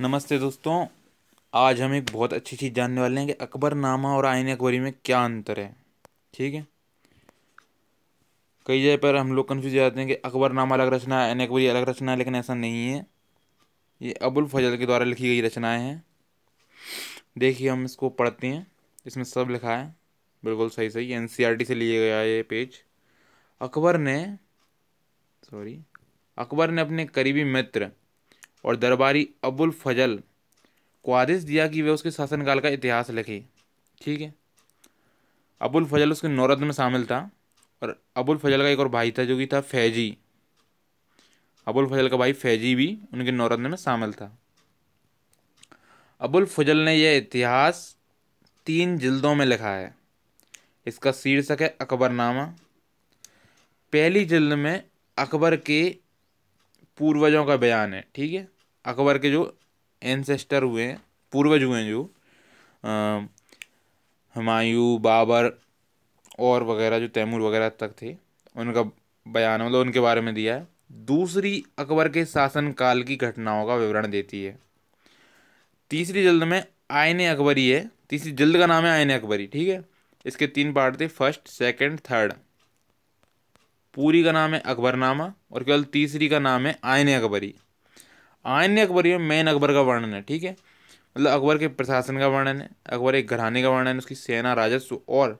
नमस्ते दोस्तों आज हम एक बहुत अच्छी चीज़ जानने वाले हैं कि अकबरनामा और आयन अकबरी में क्या अंतर है ठीक है कई जगह पर हम लोग कन्फ्यूज जाते हैं कि अकबरनामा अलग रचना है आयन अकबरी अलग रचना है लेकिन ऐसा नहीं है ये अबुल फजल के द्वारा लिखी गई रचनाएँ हैं देखिए हम इसको पढ़ते हैं इसमें सब लिखा है बिल्कुल सही सही एन e से लिए गया ये पेज अकबर ने सॉरी अकबर ने अपने करीबी मित्र और दरबारी अबुल फजल को आदेश दिया कि वे उसके शासनकाल का इतिहास लिखे ठीक है अबुल फजल उसके नौरद में शामिल था और अबुल फजल का एक और भाई था जो कि था फैजी अबुल फजल का भाई फैजी भी उनके नौरत्न में शामिल था अबुल फजल ने यह इतिहास तीन जिल्दों में लिखा है इसका शीर्षक है अकबरनामा पहली जिल्द में अकबर के पूर्वजों का बयान है ठीक है अकबर के जो एनसेस्टर हुए हैं पूर्वज हुए हैं जो हमायूं बाबर और वगैरह जो तैमूर वगैरह तक थे उनका बयान मतलब उनके बारे में दिया है दूसरी अकबर के शासनकाल की घटनाओं का विवरण देती है तीसरी जल्द में आयन अकबरी है तीसरी जल्द का नाम है आयन अकबरी ठीक है इसके तीन पार्ट थे फर्स्ट सेकंड थर्ड पूरी का नाम है अकबरनामा और केवल तीसरी का नाम है आयन अकबरी आयन अकबरी में मेन अकबर का वर्णन है ठीक है मतलब अकबर के प्रशासन का वर्णन है अकबर एक घराने का वर्णन है उसकी सेना राजस्व और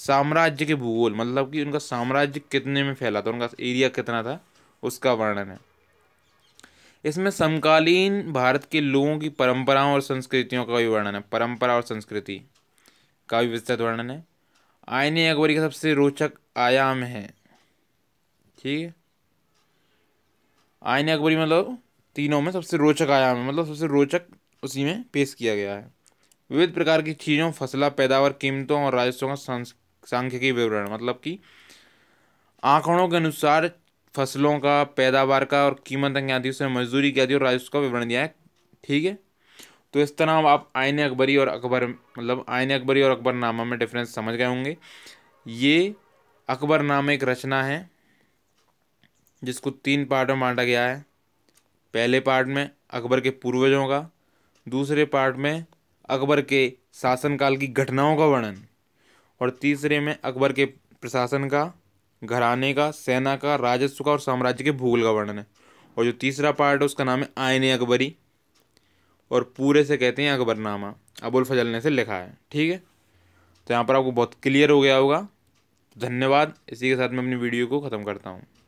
साम्राज्य के भूगोल मतलब कि उनका साम्राज्य कितने में फैला था उनका एरिया कितना था उसका वर्णन है इसमें समकालीन भारत के लोगों की परंपराओं और संस्कृतियों का भी वर्णन है परंपरा और संस्कृति का भी विस्तृत वर्णन है आयनी अकबरी का सबसे रोचक आयाम है ठीक है आयन अकबरी मतलब तीनों में सबसे रोचक आयाम है मतलब सबसे रोचक उसी में पेश किया गया है विविध प्रकार की चीज़ों फसला पैदावार कीमतों और राजस्वों का सांख्यिकी विवरण मतलब कि आंकड़ों के अनुसार फसलों का पैदावार का और कीमत आदि उसमें मजदूरी क्या थी और राजस्व का विवरण दिया है ठीक है तो इस तरह आप आयन अकबरी और अकबर मतलब आयन अकबरी और अकबरनामा में डिफरेंस समझ गए होंगे ये अकबरनामा एक रचना है जिसको तीन पार्ट में बांटा गया है पहले पार्ट में अकबर के पूर्वजों का दूसरे पार्ट में अकबर के शासनकाल की घटनाओं का वर्णन और तीसरे में अकबर के प्रशासन का घराने का सेना का राजस्व का और साम्राज्य के भूगोल का वर्णन है और जो तीसरा पार्ट है उसका नाम है आयन अकबरी और पूरे से कहते हैं अकबरनामा अबुल फजल ने से लिखा है ठीक है तो यहाँ पर आपको बहुत क्लियर हो गया होगा धन्यवाद इसी के साथ मैं अपनी वीडियो को ख़त्म करता हूँ